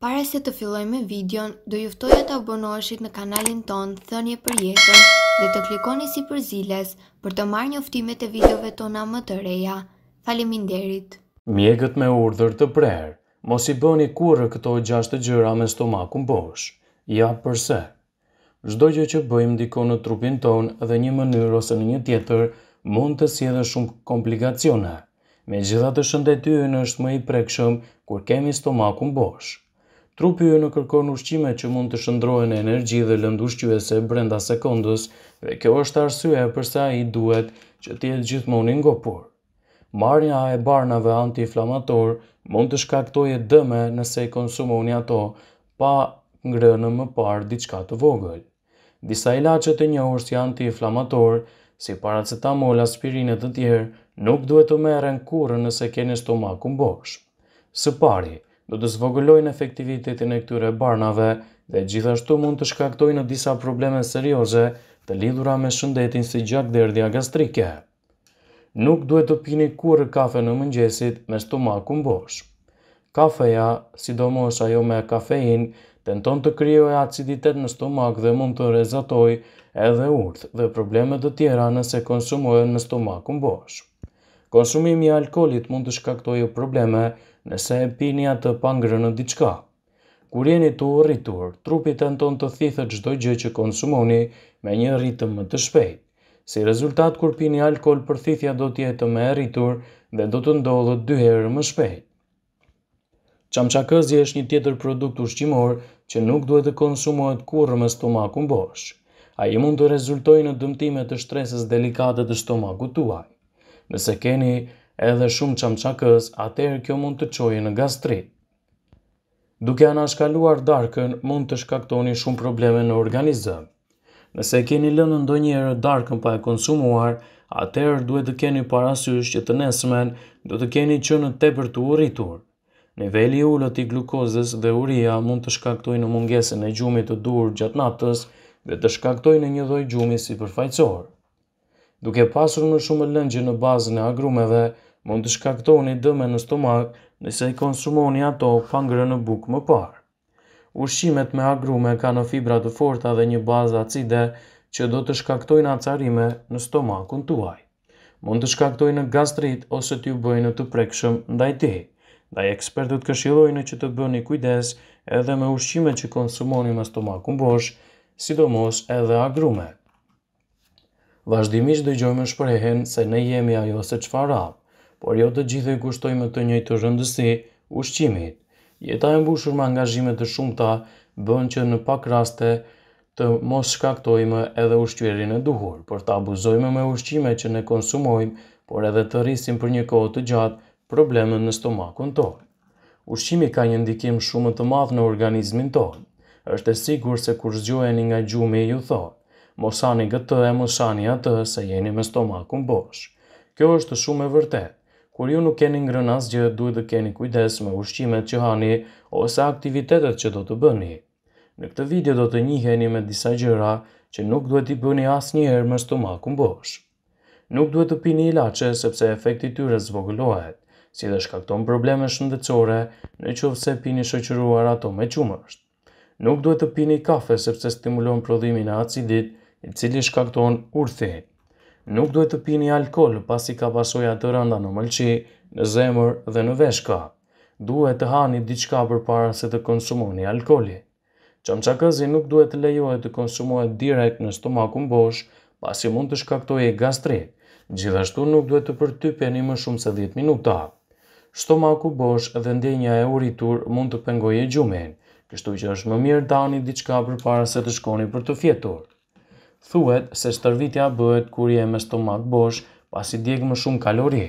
Pare se të filloj me videon, do juftoj e të abonoshit në kanalin ton, thënje për jetën dhe të klikoni si për ziles për të marrë një uftimet e videove tona më të reja. Falimin derit! Mjekët me urdhër të prerë, mos i bëni kurë këto gjashtë gjëra me stomakun bosh, ja përse. gjë që bëjmë diko në trupin ton dhe një mënyrë ose në një tjetër mund të si edhe shumë komplikacione. Me gjitha të shëndetyën është më i prekshëm kur kemi stomakun bosh. Trupi ju në kërkon ushqime që mund të shëndrojnë energji dhe lëndu shqyese brenda sekundës, dhe kjo është arsye përsa i duhet që tjetë gjithmoni ngopur. Marja e barnave anti-inflamator mund të shkaktoje dëme nëse i konsumoni ato pa ngrënë më parë diçka të vogël. Disa ilaqet e njohur si anti-inflamator, si paracetamol, aspirinet të tjerë, nuk duhet të meren kurë nëse keni stomakun bosh. Së pari, do të zvogëlojnë efektivitetin e këtyre barnave dhe gjithashtu mund të shkaktojnë disa probleme serioze të lidhura me shëndetin si gjak dherdhja gastrike. Nuk duhet të pini kurë kafe në mëngjesit me stomaku bosh. Kafeja, sidomos ajo me kafein, tenton të krijojë aciditet në stomak dhe mund të rezatoj edhe urth dhe probleme të tjera nëse konsumohen me stomakun bosh. Konsumimi i alkoolit mund të shkaktojë probleme, nëse e pini atë pangrë në diçka. Kur jeni të rritur, trupi të nton të thithë gjdoj gjë që konsumoni me një rritëm më të shpejt. Si rezultat, kur pini alkohol për thithja do tjetë me e rritur dhe do të dy dyherë më shpejt. Qamqakëzje është një tjetër produkt ushqimor që nuk duhet të konsumohet kurë me stomakun bosh. A i mund të rezultoj në dëmtime të shtresës delikate të stomaku tuaj. Nëse keni edhe shumë qamçakës, atëherë kjo mund të çojë në gastrit. Duke anashkaluar darkën, mund të shkaktoni shumë probleme në organizëm. Nëse keni lënë ndonjëherë darkën pa e konsumuar, atëherë duhet të keni parasysh që të nesmen do të keni qenë tepër të uritur. Niveli i ulët i glukozës dhe uria mund të shkaktojnë mungesën e gjumit të dur gjatë natës dhe të shkaktojnë një lloj gjumi sipërfaqësor. Duke pasur më shumë lëngje në bazën e agrumeve, mund të shkaktoni dëme në stomak nëse i konsumoni ato pa ngrënë në bukë më parë. Ushqimet me agrume kanë në fibra të forta dhe një bazë acide që do të shkaktojnë acarime në stomakun tuaj. Mund të shkaktojnë në gastrit ose t'ju bëjnë të prekshëm ndaj ti. Ndaj ekspertët këshilojnë që të bëni kujdes edhe me ushqime që konsumoni me stomakun bosh, sidomos edhe agrume. Vazhdimisht dëgjojmë shprehen se ne jemi ajo se qfarat por jo të gjithë i kushtojmë të njëjtë të rëndësi ushqimit. Jeta e mbushur me angazhime të shumta bën që në pak raste të mos shkaktojmë edhe ushqyerin e duhur, por të abuzojmë me ushqime që ne konsumojmë, por edhe të rrisim për një kohë të gjatë probleme në stomakun tonë. Ushqimi ka një ndikim shumë të madh në organizmin tonë. Është e sigur se kur zgjoheni nga gjumi ju thotë, mosani gëtë e mosani atë se jeni me stomakun bosh. Kjo është shumë e vërtetë kur ju nuk keni ngrën asgjë, duhet të keni kujdes me ushqimet që hani ose aktivitetet që do të bëni. Në këtë video do të njiheni me disa gjëra që nuk duhet i bëni as njëherë më stomaku mbosh. Nuk duhet të pini ilache sepse efekti tyre zvogëlohet, si dhe shkakton probleme shëndecore në që se pini shëqëruar ato me qumësht. Nuk duhet të pini kafe sepse stimulon prodhimin e acidit i cili shkakton urthin. Nuk duhet të pini alkohol pasi ka pasoja të rënda në mëlqi, në zemër dhe në veshka. Duhet të hani diçka për para se të konsumoni alkoholi. Qamqakëzi nuk duhet të lejohet të konsumohet direkt në stomakun bosh, pasi mund të shkaktoj e gastrit. Gjithashtu nuk duhet të përtype një më shumë se 10 minuta. Stomaku bosh dhe ndenja e uritur mund të pengoj e gjumen, kështu që është më mirë të hani diçka për para se të shkoni për të fjetur thuhet se stërvitja bëhet kur je me stomak bosh, pasi djeg më shumë kalori,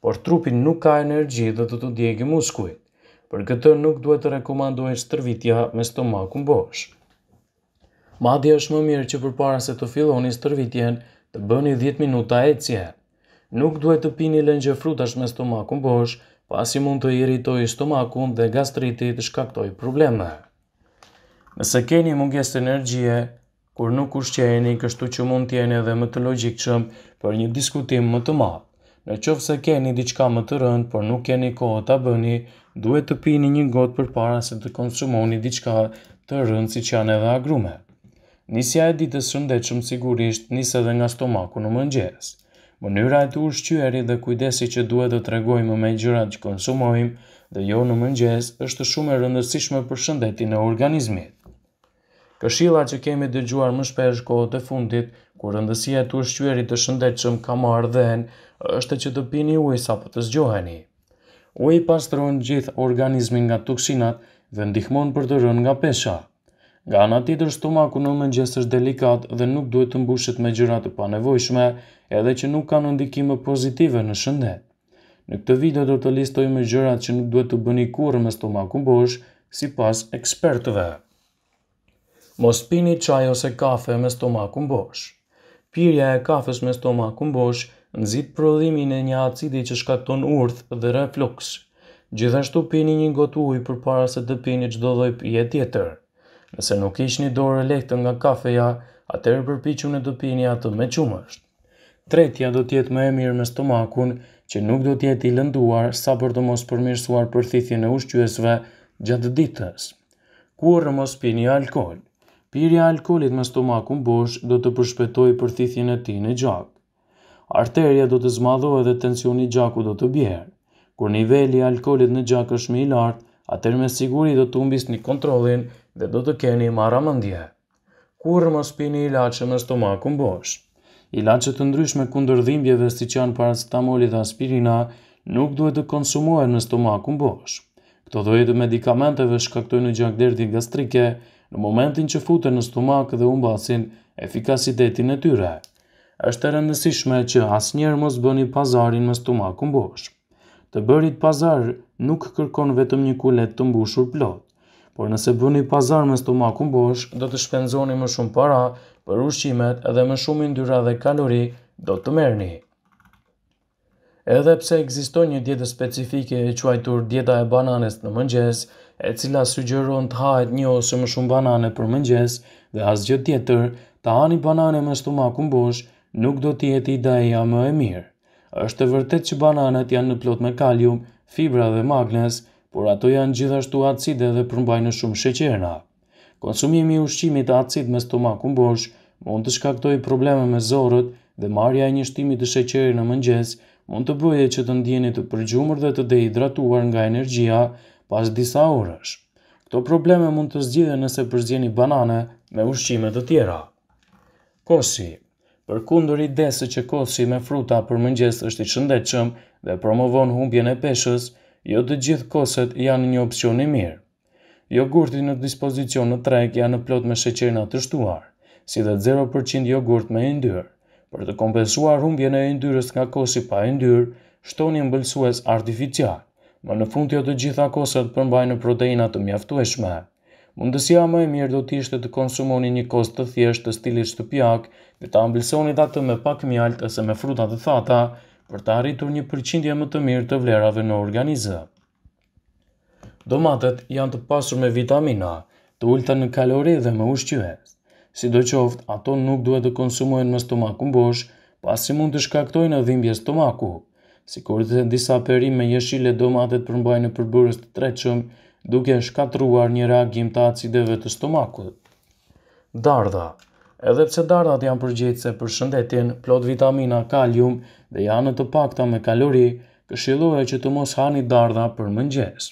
por trupi nuk ka energji dhe të të djegë muskuj. Për këtë nuk duhet të rekomandohet stërvitja me stomakun bosh. Madje është më mirë që përpara se të filloni stërvitjen, të bëni 10 minuta ecje. Nuk duhet të pini lëngje frutash me stomakun bosh, pasi mund të irritoj stomakun dhe gastriti të shkaktoj probleme. Nëse keni munges të energjie, por nuk ushqeheni kështu që mund t'jeni edhe më të logjikshëm për një diskutim më të madh. Në qovë se keni diçka më të rëndë, por nuk keni kohë të bëni, duhet të pini një gotë për para se të konsumoni diçka të rëndë si që janë edhe agrume. Nisja e ditës shëndechëm sigurisht nisë edhe nga stomaku në mëngjes. Mënyra e të ushqyeri dhe kujdesi që duhet të tregojmë me gjërat që konsumojmë dhe jo në mëngjes është shumë e rëndësishme për shëndetin e organizmit. Këshilla që kemi dëgjuar më shpesh kohët e fundit, kur rëndësia e ushqyerit të shëndetshëm ka marrë dhën, është që të pini ujë sapo të zgjoheni. Uji pastron gjithë organizmin nga toksinat dhe ndihmon për të rënë nga pesha. Nga ana tjetër stomaku në mëngjes është delikat dhe nuk duhet të mbushet me gjëra të panevojshme, edhe që nuk kanë ndikime pozitive në shëndet. Në këtë video do të listojmë gjërat që nuk duhet të bëni kurrë me stomakun bosh, sipas ekspertëve. Mos pini qaj ose kafe me stomakun bosh. Pirja e kafes me stomakun bosh nëzit prodhimin e një acidi që shkakton urth dhe refluks. Gjithashtu pini një gotë uj për para se të pini qdo dhe pje tjetër. Nëse nuk ish një dorë elektën nga kafeja, atërë përpichu në të pini atë me qumësht. Tretja do tjetë me e mirë me stomakun, që nuk do tjetë i lënduar sa për të mos përmirësuar përthithjën e ushqyësve gjatë ditës. Kurë mos pini alkohol? Pirja e alkoolit me stomakun bosh do të përshpetoj përthithjen e tij në gjak. Arteria do të zmadhohet dhe tensioni i gjakut do të bjerë. Kur niveli i alkoolit në gjak është më i lartë, atëherë me siguri do të humbisni kontrollin dhe do të keni marramendje. Kur mos pini ilaçe me stomakun bosh. Ilaçe të ndryshme kundër dhimbjeve si janë paracetamoli dhe aspirina nuk duhet të konsumohen në stomakun bosh. Këto lloje të medikamenteve shkaktojnë gjakderdhje gastrike, në momentin që futen në stomak dhe umbasin efikasitetin e tyre. Është të rëndësishme që asnjëherë mos bëni pazarin me stomakun bosh. Të bërit pazar nuk kërkon vetëm një kulet të mbushur plot, por nëse bëni pazar me stomakun bosh, do të shpenzoni më shumë para për ushqimet edhe më shumë yndyra dhe kalori do të merrni. Edhe pse ekziston një dietë specifike e quajtur dieta e bananes në mëngjes, e cila sugjeron të hahet një ose më shumë banane për mëngjes dhe asgjë tjetër, të hani banane me stomakun bosh nuk do të jetë ideja më e mirë. Është vërtet që bananet janë në plot me kalium, fibra dhe magnez, por ato janë gjithashtu acide dhe përmbajnë shumë sheqerna. Konsumimi i ushqimit acid me stomakun bosh mund të shkaktoj probleme me zorët dhe marja e një shtimi të sheqeri në mëngjes mund të bëje që të ndjeni të përgjumër dhe të dehidratuar nga energjia, pas disa orësh. Këto probleme mund të zgjidhen nëse përzgjeni banane me ushqime të tjera. Kosi Për kundër i desë që kosi me fruta për mëngjes është i shëndechëm dhe promovon humbjen e peshës, jo të gjithë koset janë një opcion i mirë. Jogurti në dispozicion në trek janë në plot me sheqerina të shtuar, si dhe 0% jogurt me indyr. Për të kompensuar humbjen e indyrës nga kosi pa indyr, shtoni mbëlsues artificial më në fund jo të gjitha kosët përmbajnë proteina të mjaftueshme. Mundësia më e mirë do të ishte të konsumoni një kosë të thjeshtë të stilit shtëpiak dhe ta ambësoni atë me pak mjalt ose me fruta të thata për të arritur një përqindje më të mirë të vlerave në organizë. Domatet janë të pasur me vitamina, të ulta në kalori dhe me ushqyes. Si do qoftë, ato nuk duhet të konsumohen me stomakun bosh, pasi mund të shkaktojnë dhimbje stomaku si kur të disa perim me jeshile domatet përmbajnë në përbërës të treqëm, duke shkatruar një reagim të acideve të stomakut. Darda Edhe pse dardat janë përgjithse për shëndetin, plot vitamina, kalium dhe janë të pakta me kalori, këshillohet që të mos hani dardha për mëngjes.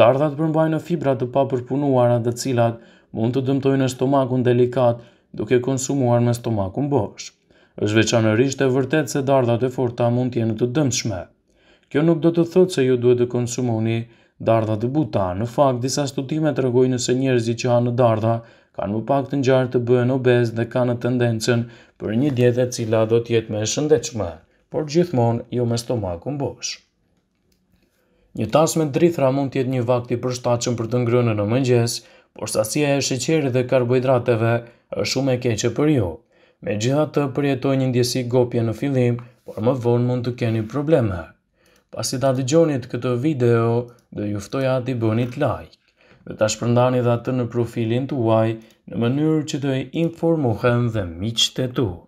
Dardhat përmbajnë fibra të papërpunuara, të cilat mund të dëmtojnë stomakun delikat duke konsumuar me stomakun bosh është veçanërisht e vërtet se dardhat e forta mund t'jenë të dëmshme. Kjo nuk do të thotë se ju duhet të konsumoni dardha e buta. Në fakt, disa studime të regojnë se njerëzi që hanë dardha kanë më pak të njarë të bëhen obez dhe kanë tendencën për një djetë cila do t'jetë me shëndechme, por gjithmonë jo me stomakun bosh. Një tas me drithra mund t'jetë një vakti përshtachëm për të ngrënë në mëngjes, por sasia e shqeqeri dhe karbohidrateve është shumë e keqe për ju. Me gjitha të përjetoj një ndjesi gopje në filim, por më vonë mund të keni probleme. Pas i ta dëgjonit këtë video, dhe juftoj të bënit like, dhe ta shpërndani dhe atë në profilin të uaj, në mënyrë që të informohen dhe miqët e tuaj.